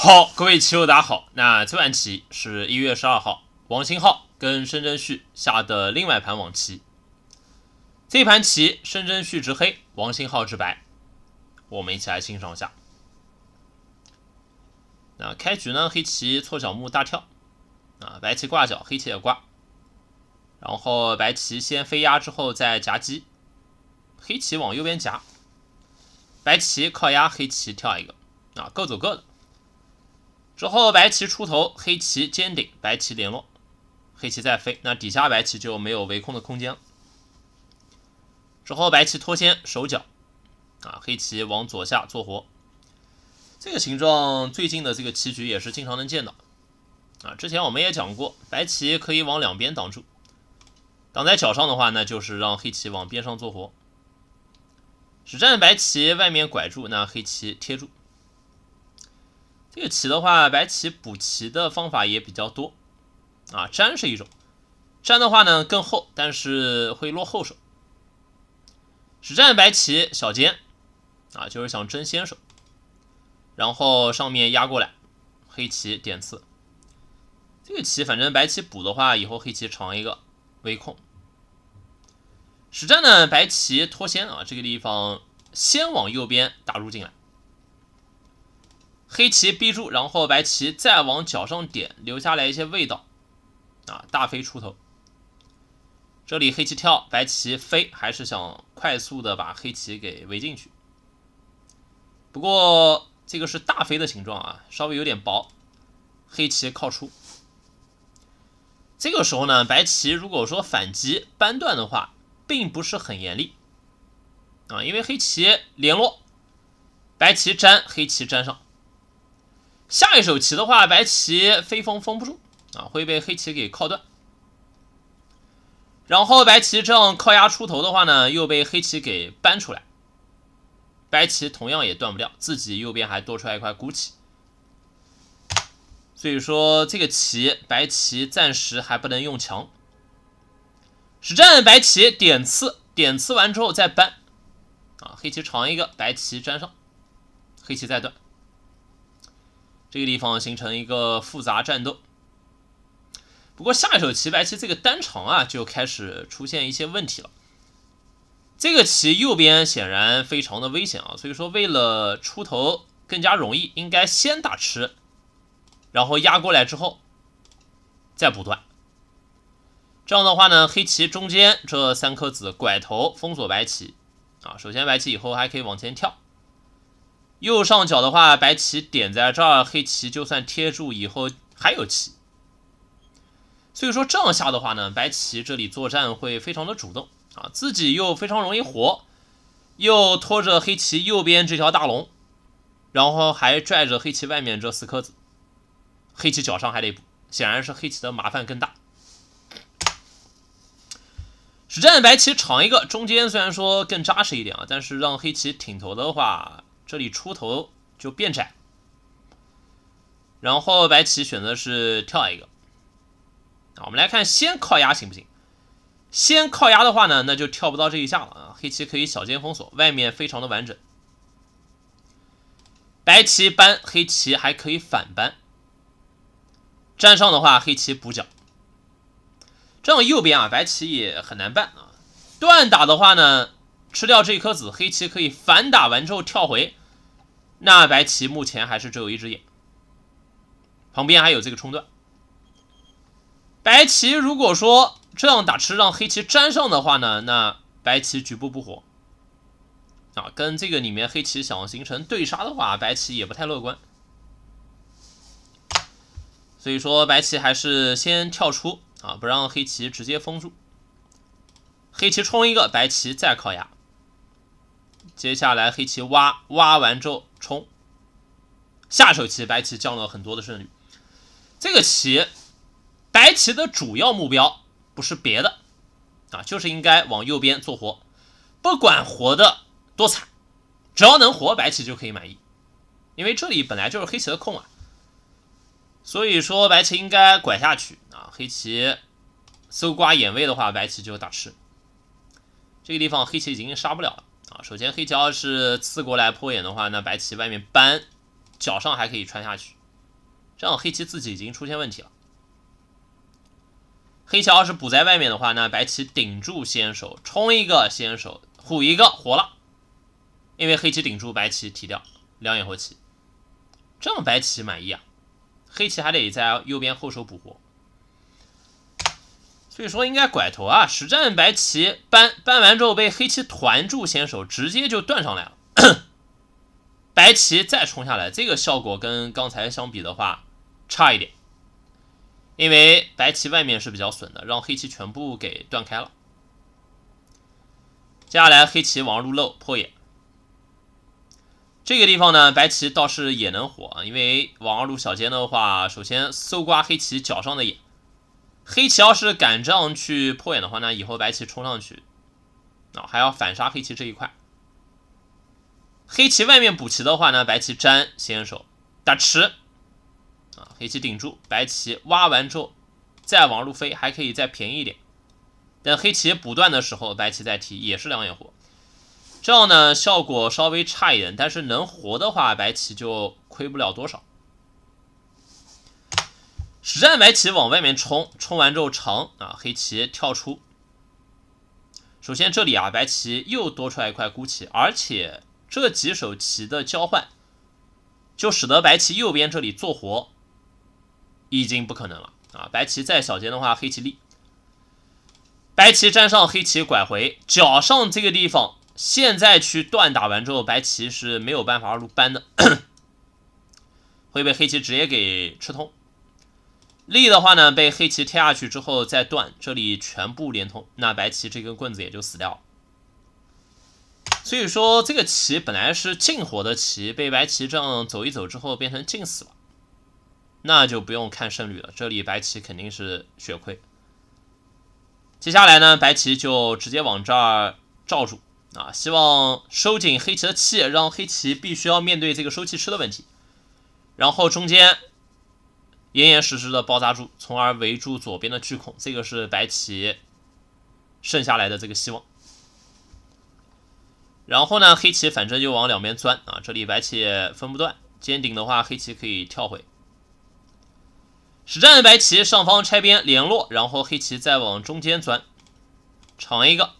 好，各位棋友，大家好。那这盘棋是一月十二号，王兴浩跟申真旭下的另外盘网棋。这盘棋，申真旭执黑，王兴浩执白。我们一起来欣赏一下。那开局呢，黑棋错角目大跳，啊，白棋挂角，黑棋也挂。然后白棋先飞压，之后再夹击。黑棋往右边夹，白棋靠压，黑棋跳一个，啊，各走各的。之后白棋出头，黑棋尖顶，白棋联络，黑棋再飞，那底下白棋就没有围空的空间了。之后白棋脱先手脚，啊，黑棋往左下做活，这个形状最近的这个棋局也是经常能见到。啊，之前我们也讲过，白棋可以往两边挡住，挡在脚上的话呢，就是让黑棋往边上做活，只占白棋外面拐住，那黑棋贴住。这个棋的话，白棋补棋的方法也比较多啊，粘是一种，粘的话呢更厚，但是会落后手。实战白棋小尖啊，就是想争先手，然后上面压过来，黑棋点刺。这个棋反正白棋补的话，以后黑棋长一个微控。实战呢，白棋脱先啊，这个地方先往右边打入进来。黑棋逼住，然后白棋再往角上点，留下来一些味道啊！大飞出头，这里黑棋跳，白棋飞，还是想快速的把黑棋给围进去。不过这个是大飞的形状啊，稍微有点薄，黑棋靠出。这个时候呢，白棋如果说反击扳断的话，并不是很严厉啊，因为黑棋联络，白棋粘黑棋粘上。下一手棋的话，白棋飞封封不住啊，会被黑棋给靠断。然后白棋这样靠压出头的话呢，又被黑棋给搬出来，白棋同样也断不掉，自己右边还多出来一块孤棋。所以说这个棋白棋暂时还不能用强。实战白棋点刺，点刺完之后再搬。啊，黑棋长一个，白棋粘上，黑棋再断。这个地方形成一个复杂战斗。不过下一手棋白棋这个单长啊就开始出现一些问题了。这个棋右边显然非常的危险啊，所以说为了出头更加容易，应该先打吃，然后压过来之后再补断。这样的话呢，黑棋中间这三颗子拐头封锁白棋啊，首先白棋以后还可以往前跳。右上角的话，白棋点在这儿，黑棋就算贴住以后还有棋。所以说这样下的话呢，白棋这里作战会非常的主动啊，自己又非常容易活，又拖着黑棋右边这条大龙，然后还拽着黑棋外面这四颗子，黑棋脚上还得补，显然是黑棋的麻烦更大。实战白棋长一个中间，虽然说更扎实一点啊，但是让黑棋挺头的话。这里出头就变窄，然后白棋选择是跳一个啊。我们来看先靠压行不行？先靠压的话呢，那就跳不到这一下了啊。黑棋可以小尖封锁，外面非常的完整。白棋扳，黑棋还可以反扳，站上的话黑棋补角。这样右边啊，白棋也很难办啊。断打的话呢？吃掉这一颗子，黑棋可以反打完之后跳回。那白棋目前还是只有一只眼，旁边还有这个冲段。白棋如果说这样打吃让黑棋粘上的话呢，那白棋局部不活啊。跟这个里面黑棋想形成对杀的话，白棋也不太乐观。所以说白棋还是先跳出啊，不让黑棋直接封住。黑棋冲一个，白棋再靠牙。接下来黑棋挖挖完之后冲，下手棋白棋降了很多的胜率。这个棋白棋的主要目标不是别的啊，就是应该往右边做活，不管活的多惨，只要能活白棋就可以满意。因为这里本来就是黑棋的空啊，所以说白棋应该拐下去啊。黑棋搜刮眼位的话，白棋就打吃。这个地方黑棋已经杀不了了。首先，黑桥是刺过来破眼的话，那白棋外面搬，脚上还可以穿下去，这样黑棋自己已经出现问题了。黑桥是补在外面的话，那白棋顶住先手，冲一个先手虎一个活了，因为黑棋顶住，白棋提掉两眼活棋，这样白棋满意啊，黑棋还得在右边后手补活。所以说应该拐头啊！实战白棋搬搬完之后，被黑棋团住先手，直接就断上来了。白棋再冲下来，这个效果跟刚才相比的话差一点，因为白棋外面是比较损的，让黑棋全部给断开了。接下来黑棋王二路漏破眼，这个地方呢，白棋倒是也能活，因为王二路小尖的话，首先搜刮黑棋脚上的眼。黑棋要是敢这样去破眼的话，那以后白棋冲上去啊，还要反杀黑棋这一块。黑棋外面补棋的话呢，白棋粘先手打吃，啊，黑棋顶住，白棋挖完之后再往路飞，还可以再便宜一点。但黑棋补断的时候，白棋再提也是两眼活，这样呢效果稍微差一点，但是能活的话，白棋就亏不了多少。实战白棋往外面冲，冲完之后成啊，黑棋跳出。首先这里啊，白棋又多出来一块孤棋，而且这几手棋的交换，就使得白棋右边这里做活已经不可能了啊！白棋再小尖的话，黑棋立。白棋粘上，黑棋拐回角上这个地方，现在去断打完之后，白棋是没有办法入班的，会被黑棋直接给吃通。力的话呢，被黑棋贴下去之后再断，这里全部连通，那白棋这根棍子也就死掉。所以说这个棋本来是进火的棋，被白棋这样走一走之后变成进死了，那就不用看胜率了。这里白棋肯定是血亏。接下来呢，白棋就直接往这儿罩住啊，希望收紧黑棋的气，让黑棋必须要面对这个收气吃的问题，然后中间。严严实实的包扎住，从而围住左边的巨孔。这个是白棋剩下来的这个希望。然后呢，黑棋反正就往两边钻啊，这里白棋分不断，尖顶的话黑棋可以跳回。实战白棋上方拆边联络，然后黑棋再往中间钻，长一个。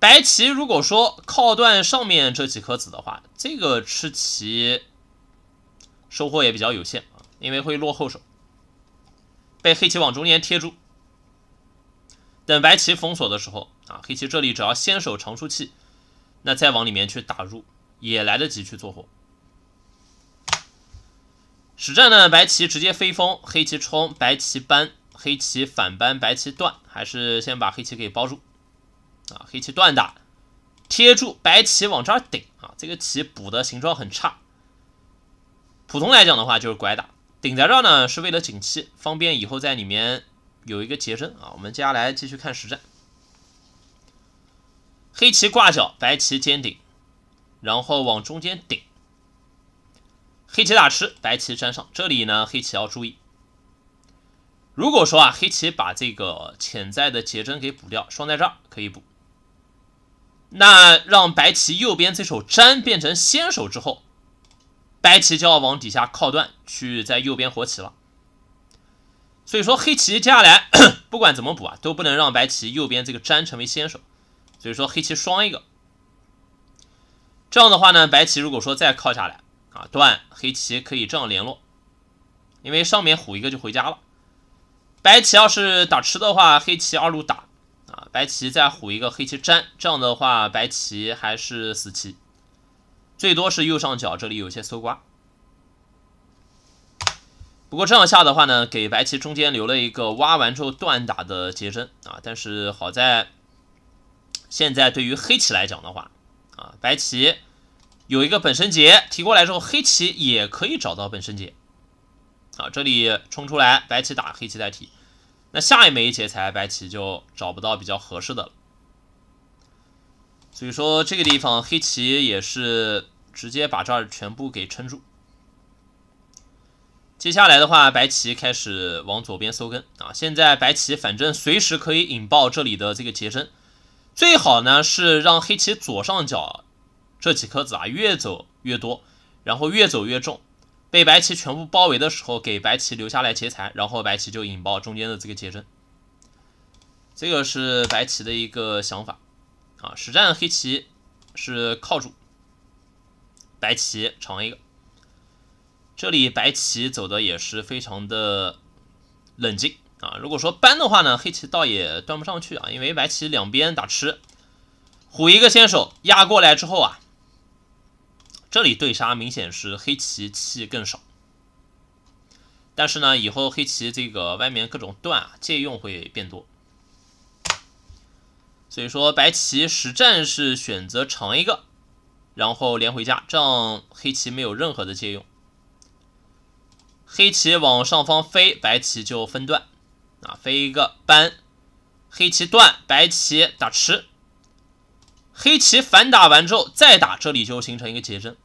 白棋如果说靠断上面这几颗子的话，这个吃棋收获也比较有限。因为会落后手，被黑棋往中间贴住，等白棋封锁的时候，啊，黑棋这里只要先手长出气，那再往里面去打入，也来得及去做活。实战呢，白棋直接飞风，黑棋冲，白棋搬，黑棋反搬，白棋断，还是先把黑棋给包住，啊，黑棋断打，贴住白棋往这儿顶啊，这个棋补的形状很差，普通来讲的话就是拐打。顶在这儿呢，是为了景气，方便以后在里面有一个结针啊。我们接下来继续看实战。黑棋挂角，白棋尖顶，然后往中间顶。黑棋打吃，白棋粘上。这里呢，黑棋要注意。如果说啊，黑棋把这个潜在的结针给补掉，双在这儿可以补。那让白棋右边这手粘变成先手之后。白棋就要往底下靠断，去在右边活棋了。所以说黑棋接下来 不管怎么补啊，都不能让白棋右边这个粘成为先手。所以说黑棋双一个，这样的话呢，白棋如果说再靠下来啊，断黑棋可以这样联络，因为上面虎一个就回家了。白棋要是打吃的话，黑棋二路打啊，白棋再虎一个黑棋粘，这样的话白棋还是死棋。最多是右上角这里有些搜刮，不过这样下的话呢，给白棋中间留了一个挖完之后断打的结针啊。但是好在现在对于黑棋来讲的话啊，白棋有一个本身劫提过来之后，黑棋也可以找到本身劫。啊，这里冲出来，白棋打黑棋再提，那下一枚劫材白棋就找不到比较合适的了。所以说这个地方黑棋也是。直接把这儿全部给撑住。接下来的话，白棋开始往左边搜根啊。现在白棋反正随时可以引爆这里的这个结针，最好呢是让黑棋左上角这几颗子啊越走越多，然后越走越重，被白棋全部包围的时候，给白棋留下来劫财，然后白棋就引爆中间的这个结针。这个是白棋的一个想法啊。实战黑棋是靠住。白棋长一个，这里白棋走的也是非常的冷静啊。如果说搬的话呢，黑棋倒也断不上去啊，因为白棋两边打吃，虎一个先手压过来之后啊，这里对杀明显是黑棋气更少，但是呢，以后黑棋这个外面各种断啊、借用会变多，所以说白棋实战是选择长一个。然后连回家，这样黑棋没有任何的借用。黑棋往上方飞，白棋就分段啊，飞一个扳，黑棋断，白棋打吃。黑棋反打完之后再打，这里就形成一个结针。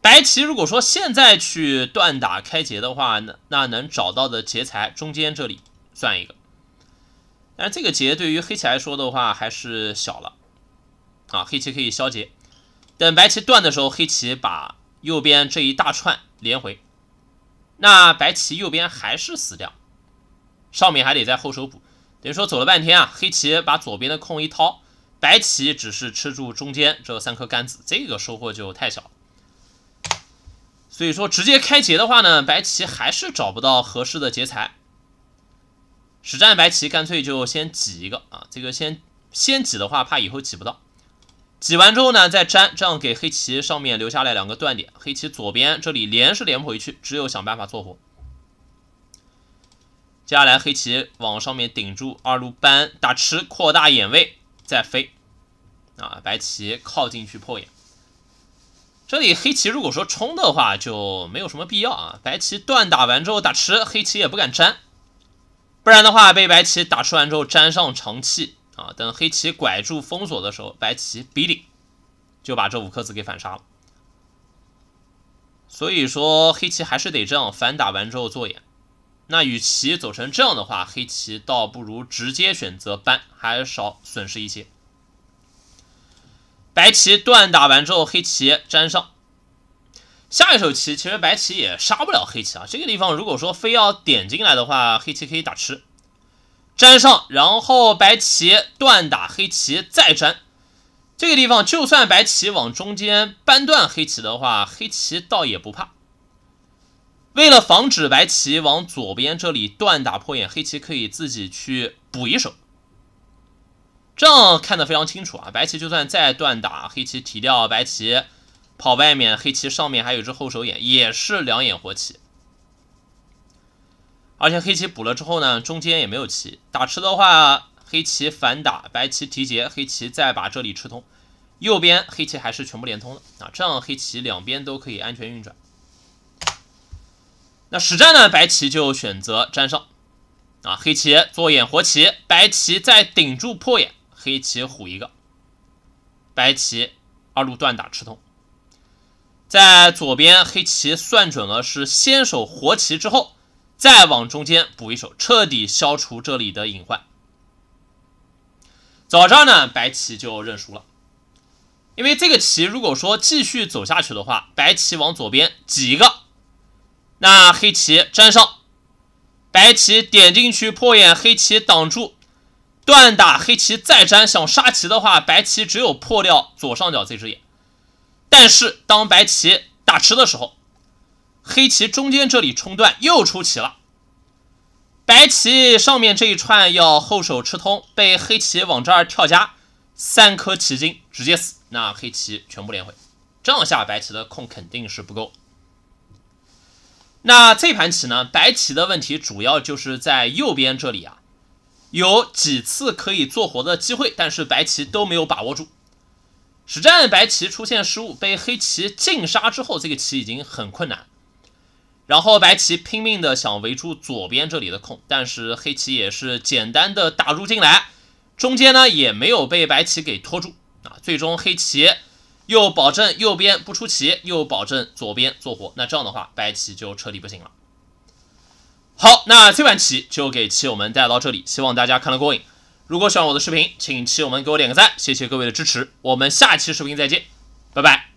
白棋如果说现在去断打开劫的话，那能找到的劫材中间这里算一个，但是这个劫对于黑棋来说的话还是小了。啊，黑棋可以消劫，等白棋断的时候，黑棋把右边这一大串连回，那白棋右边还是死掉，上面还得在后手补，等于说走了半天啊，黑棋把左边的空一掏，白棋只是吃住中间这三颗杆子，这个收获就太小了。所以说直接开劫的话呢，白棋还是找不到合适的劫材。实战白棋干脆就先挤一个啊，这个先先挤的话，怕以后挤不到。挤完之后呢，再粘，这样给黑棋上面留下来两个断点。黑棋左边这里连是连不回去，只有想办法做活。接下来黑棋往上面顶住二路搬打吃，扩大眼位，再飞。啊，白棋靠进去破眼。这里黑棋如果说冲的话，就没有什么必要啊。白棋断打完之后打吃，黑棋也不敢粘，不然的话被白棋打出完之后粘上长气。啊，等黑棋拐住封锁的时候，白棋逼顶就把这五颗子给反杀了。所以说黑棋还是得这样反打完之后做眼。那与其走成这样的话，黑棋倒不如直接选择搬，还少损失一些。白棋断打完之后，黑棋粘上。下一手棋，其实白棋也杀不了黑棋啊。这个地方如果说非要点进来的话，黑棋可以打吃。粘上，然后白棋断打黑棋，再粘这个地方。就算白棋往中间扳断黑棋的话，黑棋倒也不怕。为了防止白棋往左边这里断打破眼，黑棋可以自己去补一手，这样看得非常清楚啊！白棋就算再断打，黑棋提掉，白棋跑外面，黑棋上面还有只后手眼，也是两眼活棋。而且黑棋补了之后呢，中间也没有棋打吃的话，黑棋反打，白棋提劫，黑棋再把这里吃通，右边黑棋还是全部连通的啊，这样黑棋两边都可以安全运转。那实战呢，白棋就选择粘上，啊，黑棋做眼活棋，白棋再顶住破眼，黑棋虎一个，白棋二路断打吃通，在左边黑棋算准了是先手活棋之后。再往中间补一手，彻底消除这里的隐患。早上呢，白棋就认输了，因为这个棋如果说继续走下去的话，白棋往左边挤一个，那黑棋粘上，白棋点进去破眼，黑棋挡住，断打黑棋再粘，想杀棋的话，白棋只有破掉左上角这只眼。但是当白棋打吃的时候。黑棋中间这里冲断又出棋了，白棋上面这一串要后手吃通，被黑棋往这儿跳夹，三颗棋筋直接死，那黑棋全部连回，这样下白棋的空肯定是不够。那这盘棋呢，白棋的问题主要就是在右边这里啊，有几次可以做活的机会，但是白棋都没有把握住。实战白棋出现失误，被黑棋进杀之后，这个棋已经很困难。然后白棋拼命的想围住左边这里的空，但是黑棋也是简单的打入进来，中间呢也没有被白棋给拖住啊，最终黑棋又保证右边不出棋，又保证左边做活，那这样的话白棋就彻底不行了。好，那这盘棋就给棋友们带到这里，希望大家看得过瘾。如果喜欢我的视频，请棋友们给我点个赞，谢谢各位的支持，我们下期视频再见，拜拜。